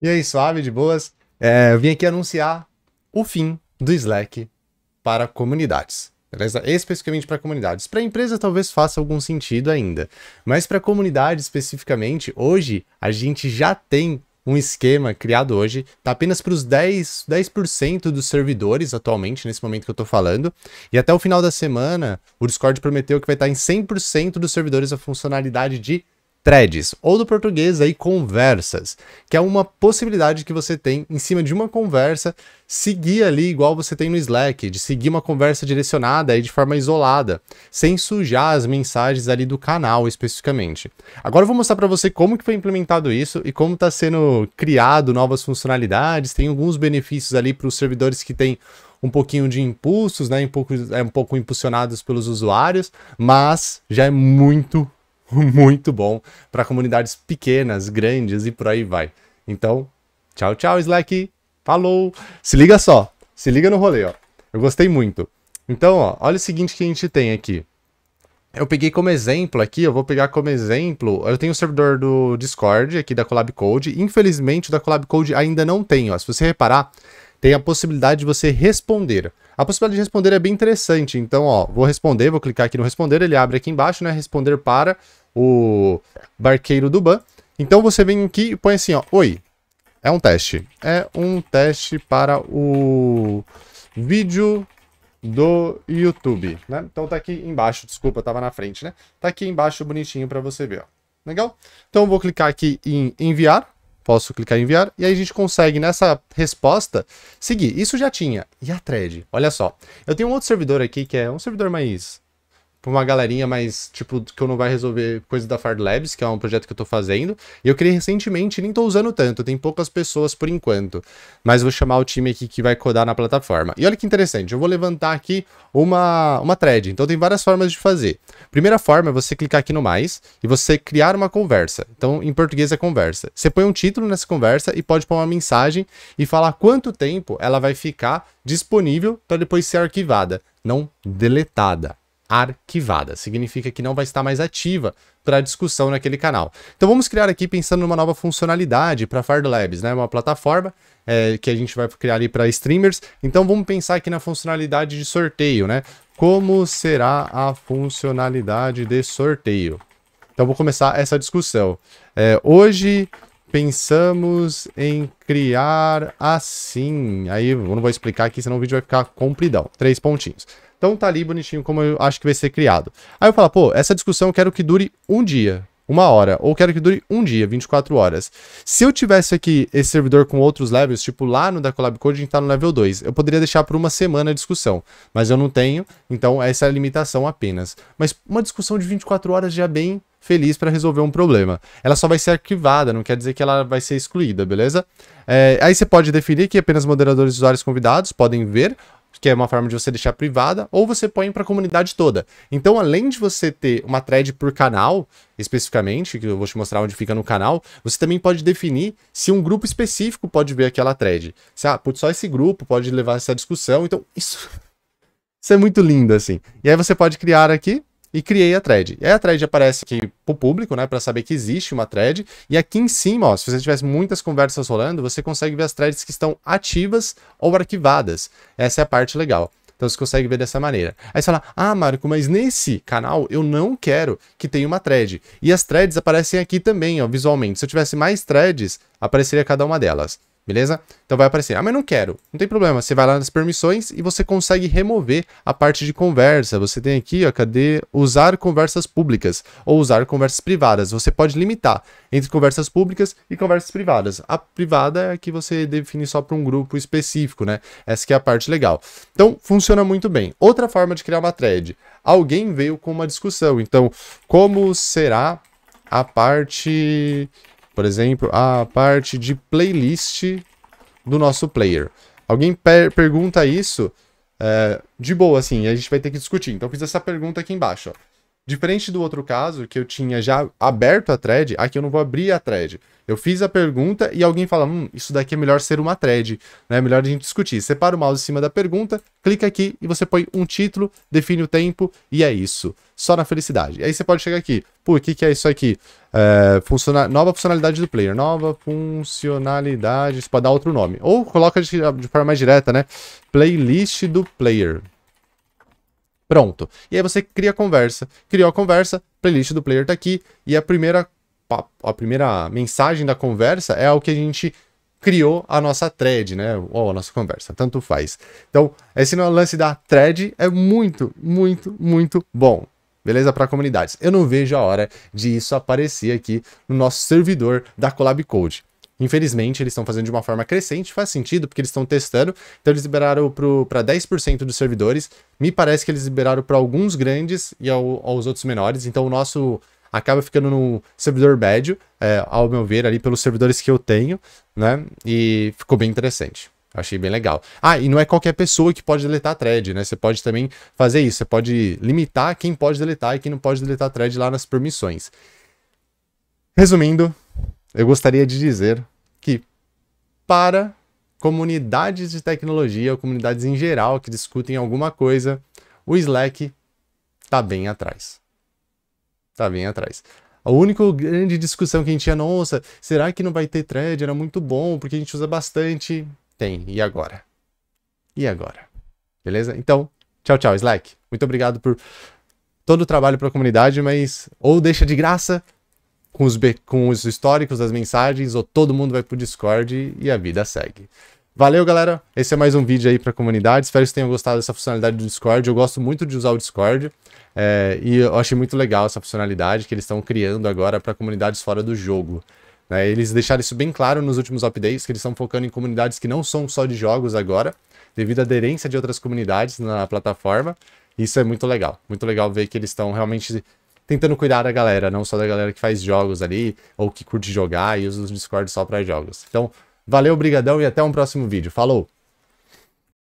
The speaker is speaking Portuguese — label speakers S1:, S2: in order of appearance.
S1: E aí, suave, de boas? É, eu vim aqui anunciar o fim do Slack para comunidades. Beleza? Especificamente para comunidades. Para empresa talvez faça algum sentido ainda, mas para comunidade especificamente, hoje a gente já tem um esquema criado hoje, tá apenas para os 10%, 10 dos servidores atualmente, nesse momento que eu estou falando. E até o final da semana, o Discord prometeu que vai estar tá em 100% dos servidores a funcionalidade de threads, ou do português aí conversas, que é uma possibilidade que você tem em cima de uma conversa seguir ali igual você tem no Slack, de seguir uma conversa direcionada aí de forma isolada, sem sujar as mensagens ali do canal especificamente. Agora eu vou mostrar para você como que foi implementado isso e como está sendo criado novas funcionalidades, tem alguns benefícios ali para os servidores que têm um pouquinho de impulsos, né, um pouco, é, um pouco impulsionados pelos usuários, mas já é muito muito bom para comunidades pequenas, grandes e por aí vai. Então, tchau, tchau, Slack. Falou. Se liga só. Se liga no rolê, ó. Eu gostei muito. Então, ó, olha o seguinte que a gente tem aqui. Eu peguei como exemplo aqui, eu vou pegar como exemplo. Eu tenho o servidor do Discord aqui da Collab Code. Infelizmente, o da Collab Code ainda não tenho. Ó. Se você reparar, tem a possibilidade de você responder. A possibilidade de responder é bem interessante, então, ó, vou responder, vou clicar aqui no responder, ele abre aqui embaixo, né, responder para o barqueiro do ban. Então você vem aqui e põe assim, ó, oi, é um teste. É um teste para o vídeo do YouTube, né? Então tá aqui embaixo, desculpa, tava na frente, né? Tá aqui embaixo bonitinho para você ver, ó. Legal? Então eu vou clicar aqui em enviar. Posso clicar em enviar e aí a gente consegue nessa resposta seguir. Isso já tinha. E a thread? Olha só. Eu tenho um outro servidor aqui que é um servidor mais pra uma galerinha mais, tipo, que eu não vai resolver coisa da Fard Labs, que é um projeto que eu tô fazendo. E eu criei recentemente, nem tô usando tanto, tem poucas pessoas por enquanto. Mas vou chamar o time aqui que vai codar na plataforma. E olha que interessante, eu vou levantar aqui uma, uma thread. Então tem várias formas de fazer. Primeira forma é você clicar aqui no mais e você criar uma conversa. Então, em português é conversa. Você põe um título nessa conversa e pode pôr uma mensagem e falar quanto tempo ela vai ficar disponível para depois ser arquivada, não deletada arquivada. Significa que não vai estar mais ativa para discussão naquele canal. Então vamos criar aqui pensando numa nova funcionalidade para Fard Labs, né? Uma plataforma é, que a gente vai criar ali para streamers. Então vamos pensar aqui na funcionalidade de sorteio, né? Como será a funcionalidade de sorteio? Então vou começar essa discussão. É, hoje pensamos em criar assim. Aí eu não vou explicar aqui, senão o vídeo vai ficar compridão. Três pontinhos. Então tá ali bonitinho como eu acho que vai ser criado. Aí eu falo, pô, essa discussão eu quero que dure um dia, uma hora, ou quero que dure um dia, 24 horas. Se eu tivesse aqui esse servidor com outros levels, tipo lá no da Collab Code, a gente tá no level 2, eu poderia deixar por uma semana a discussão, mas eu não tenho, então essa é a limitação apenas. Mas uma discussão de 24 horas já é bem feliz para resolver um problema. Ela só vai ser arquivada, não quer dizer que ela vai ser excluída, beleza? É, aí você pode definir que apenas moderadores e usuários convidados podem ver, que é uma forma de você deixar privada, ou você põe para a comunidade toda. Então, além de você ter uma thread por canal, especificamente, que eu vou te mostrar onde fica no canal, você também pode definir se um grupo específico pode ver aquela thread. Se, ah, putz, só esse grupo pode levar essa discussão. Então, isso, isso é muito lindo, assim. E aí você pode criar aqui e criei a thread. E aí a thread aparece aqui para o público, né, para saber que existe uma thread. E aqui em cima, ó, se você tivesse muitas conversas rolando, você consegue ver as threads que estão ativas ou arquivadas. Essa é a parte legal. Então você consegue ver dessa maneira. Aí você fala, ah, Marco, mas nesse canal eu não quero que tenha uma thread. E as threads aparecem aqui também, ó, visualmente. Se eu tivesse mais threads, apareceria cada uma delas beleza? Então vai aparecer, ah, mas não quero. Não tem problema, você vai lá nas permissões e você consegue remover a parte de conversa. Você tem aqui, ó, cadê usar conversas públicas ou usar conversas privadas. Você pode limitar entre conversas públicas e conversas privadas. A privada é a que você define só para um grupo específico, né? Essa que é a parte legal. Então, funciona muito bem. Outra forma de criar uma thread. Alguém veio com uma discussão. Então, como será a parte por exemplo, a parte de playlist do nosso player. Alguém per pergunta isso é, de boa, assim, e a gente vai ter que discutir. Então, eu fiz essa pergunta aqui embaixo. Ó. Diferente do outro caso, que eu tinha já aberto a thread, aqui eu não vou abrir a thread. Eu fiz a pergunta e alguém fala, hum, isso daqui é melhor ser uma thread, né? É melhor a gente discutir. Separa o mouse em cima da pergunta, clica aqui e você põe um título, define o tempo e é isso. Só na felicidade. E aí você pode chegar aqui, pô, o que, que é isso aqui? É, funciona... Nova funcionalidade do player, nova funcionalidade, isso pode dar outro nome. Ou coloca de, de forma mais direta, né? Playlist do player. Pronto. E aí você cria a conversa. Criou a conversa, playlist do player tá aqui, e a primeira, a primeira mensagem da conversa é o que a gente criou a nossa thread, né? Ou a nossa conversa, tanto faz. Então, esse lance da thread é muito, muito, muito bom. Beleza? Para comunidades. Eu não vejo a hora de isso aparecer aqui no nosso servidor da Collab Code. Infelizmente, eles estão fazendo de uma forma crescente, faz sentido, porque eles estão testando. Então, eles liberaram para 10% dos servidores. Me parece que eles liberaram para alguns grandes e ao, aos outros menores. Então, o nosso acaba ficando no servidor médio, é, ao meu ver, ali pelos servidores que eu tenho, né? E ficou bem interessante. Achei bem legal. Ah, e não é qualquer pessoa que pode deletar thread, né? Você pode também fazer isso. Você pode limitar quem pode deletar e quem não pode deletar thread lá nas permissões. Resumindo, eu gostaria de dizer que, para comunidades de tecnologia, ou comunidades em geral que discutem alguma coisa, o Slack tá bem atrás. Tá bem atrás. A única grande discussão que a gente tinha, nossa, será que não vai ter thread? Era muito bom, porque a gente usa bastante. Tem, e agora? E agora? Beleza? Então, tchau, tchau, Slack. Muito obrigado por todo o trabalho para a comunidade, mas ou deixa de graça com os, com os históricos das mensagens, ou todo mundo vai pro Discord e a vida segue. Valeu, galera. Esse é mais um vídeo aí para a comunidade. Espero que vocês tenham gostado dessa funcionalidade do Discord. Eu gosto muito de usar o Discord é, e eu achei muito legal essa funcionalidade que eles estão criando agora para comunidades fora do jogo. Né? Eles deixaram isso bem claro nos últimos updates, que eles estão focando em comunidades que não são só de jogos agora, devido à aderência de outras comunidades na plataforma. Isso é muito legal. Muito legal ver que eles estão realmente tentando cuidar da galera, não só da galera que faz jogos ali, ou que curte jogar e usa os Discord só para jogos. Então, valeu, brigadão e até um próximo vídeo. Falou!